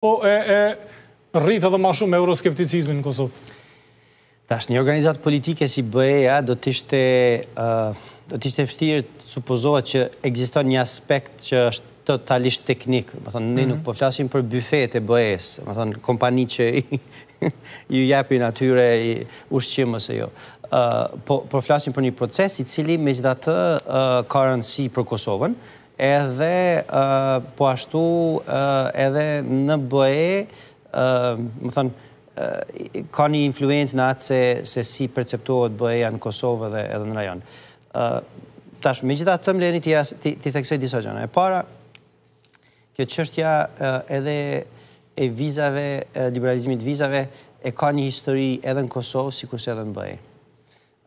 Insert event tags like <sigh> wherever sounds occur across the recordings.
po e rritë edhe ma shumë euroskepticizmin në Kosovë? Tash, një organizat politike si BEA do të ishte do të ishte fështirë të supozohet që egziston një aspekt që është totalisht teknik. teknikë, më thonë, ne mhm. nuk po flasim për bufet e BEA-së, më thonë, kompani që <laughs> ju jepi në atyre ushqimës jo. e jo. Po flasim për një proces i cili me gjitha të karënësi për Kosovën, edhe po ashtu edhe në bëhe, më thënë, ka një influencë në atë se si perceptuot bëheja në Kosovë dhe edhe në rajon. Tash, me gjitha të tëmë, Leni, ti theksoj disa gjëna. E para, kjo qështja edhe e vizave, liberalizimit vizave, e ka një histori edhe në Kosovë, si kurse edhe në bëhe.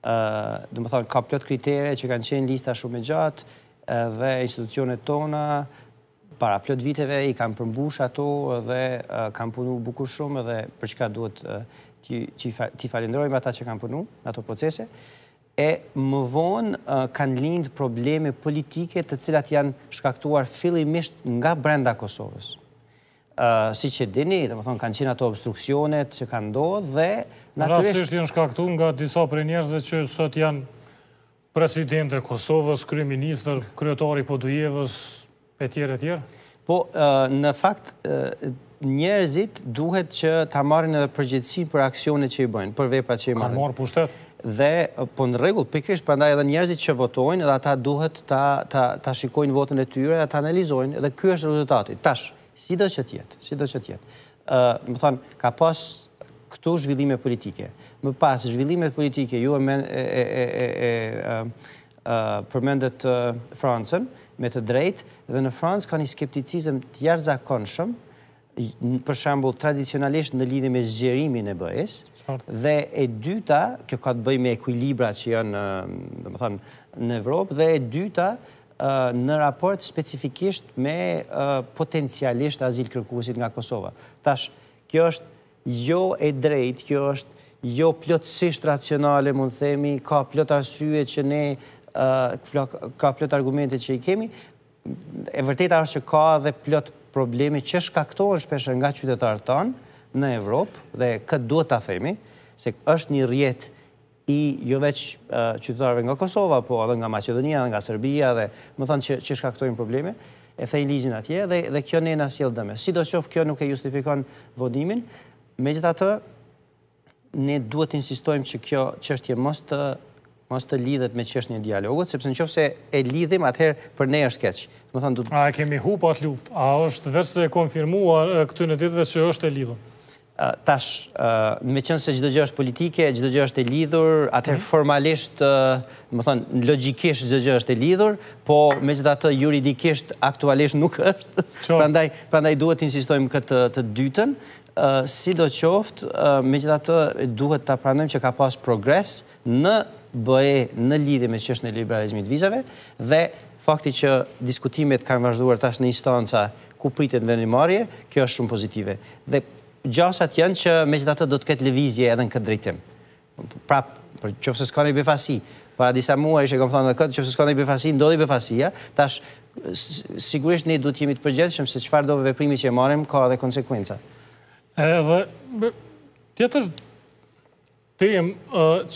Dëmë thonë, ka plot kriterë që kanë qenë lista shumë e gjatë, dhe institucionet tona para plët viteve i kam përmbush ato dhe kam punu bukur shumë dhe për qëka duhet t'i falendrojmë ata që kam punu në ato procese e më vonë kanë lindë probleme politike të cilat janë shkaktuar fillimisht nga brenda Kosovës. Si që dini, dhe më thonë, kanë qenë ato obstruksionet që kanë dohë dhe... Rasisht janë shkaktuar nga disa për njerëzve që sot janë presidente Kosovës, kryeministër, kryetari Podujevës, e tjere tjere? Po, në fakt, njerëzit duhet që ta marrin edhe përgjithsin për aksionet që i bëjnë, për vepa që i marrin. Ka marrë pushtet? Dhe, po në regull, pikrisht, përnda edhe njerëzit që votojnë, edhe ata duhet ta shikojnë votën e tyre, edhe ta analizojnë, edhe kjo është rezultatit. Tash, si do që tjetë, si do që tjetë. Më thonë, ka pas këto zhvillime politike. Më pas, zhvillimet politike, ju e përmendet Francën, me të drejtë, dhe në Francë ka një skepticizm të jarë zakonëshëm, për shambull, tradicionalisht në lidi me zgjerimin e bëjës, dhe e dyta, kjo ka të bëj me ekwilibra që janë, dhe më në Evropë, dhe e dyta, në raport specifikisht me potencialisht azil kërkuësit nga Kosova. Tash, kjo është jo e drejt, kjo është jo plotësisht racionale, mund themi, ka plot arsye që ne, ka plot argumente që i kemi, e vërteta është që ka dhe plot probleme që shkaktohen shpeshe nga qytetarë tanë në Evropë, dhe këtë duhet të themi, se është një rjetë i jo veç qytetarëve nga Kosova, po edhe nga Macedonia, edhe nga Serbia, dhe më thanë që, që shkaktojnë probleme, e thejnë ligjin atje, dhe, dhe kjo ne nësjelë dëme. Si do qofë kjo nuk e justifikon vodimin, Me gjitha të, ne duhet të insistojmë që kjo qështje mos të lidhet me qështje një dialogut, sepse në qofë se e lidhim atëherë për ne është keqë. A kemi hu pa të luft, a është vërse e konfirmuar këtë në ditëve që është e lidhur? tash, me qënë se gjithë gjë është politike, gjithë gjë është e lidhur, atëherë mhm. formalisht, më thënë, logikisht gjithë gjë është e lidhur, po me gjithë atë juridikisht, aktualisht nuk është, prandaj duhet të insistojmë këtë të dytën, si do qoftë, me gjithë atë duhet të pranojmë që ka pas progres në bëhe në lidhje me qështë në liberalizmit vizave, dhe fakti që diskutimet kanë vazhduar tash në instanca ku pritet në vendimarje, kjo është shumë pozitive. Dhe gjasat janë që me që datët do të ketë levizje edhe në këtë drejtim. Pra, për që fësë s'ka në i befasi, para disa mua ishe kom thonë dhe këtë, që fësë s'ka në i befasi, ndodhi befasia, tash, sigurisht ne du të jemi të përgjeshë, se qëfar do veprimi që e marim, ka dhe konsekuenca. Dhe, tjetër, të jem,